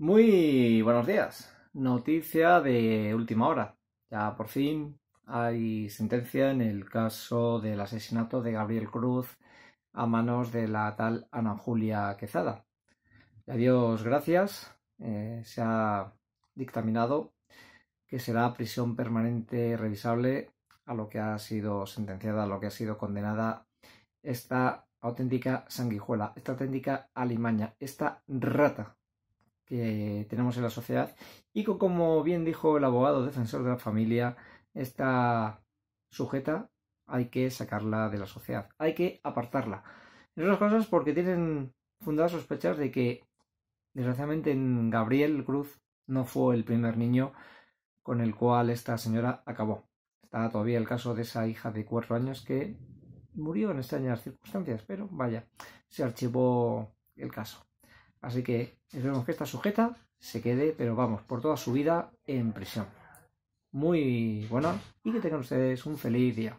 Muy buenos días. Noticia de última hora. Ya por fin hay sentencia en el caso del asesinato de Gabriel Cruz a manos de la tal Ana Julia Quezada. A Dios gracias. Eh, se ha dictaminado que será prisión permanente revisable a lo que ha sido sentenciada, a lo que ha sido condenada esta auténtica sanguijuela, esta auténtica alimaña, esta rata que tenemos en la sociedad y como bien dijo el abogado defensor de la familia, esta sujeta, hay que sacarla de la sociedad, hay que apartarla. En otras cosas, porque tienen fundadas sospechas de que, desgraciadamente, en Gabriel Cruz no fue el primer niño con el cual esta señora acabó. Está todavía el caso de esa hija de cuatro años que murió en extrañas circunstancias, pero vaya, se archivó el caso. Así que esperemos que esta sujeta se quede, pero vamos, por toda su vida en prisión. Muy buenas y que tengan ustedes un feliz día.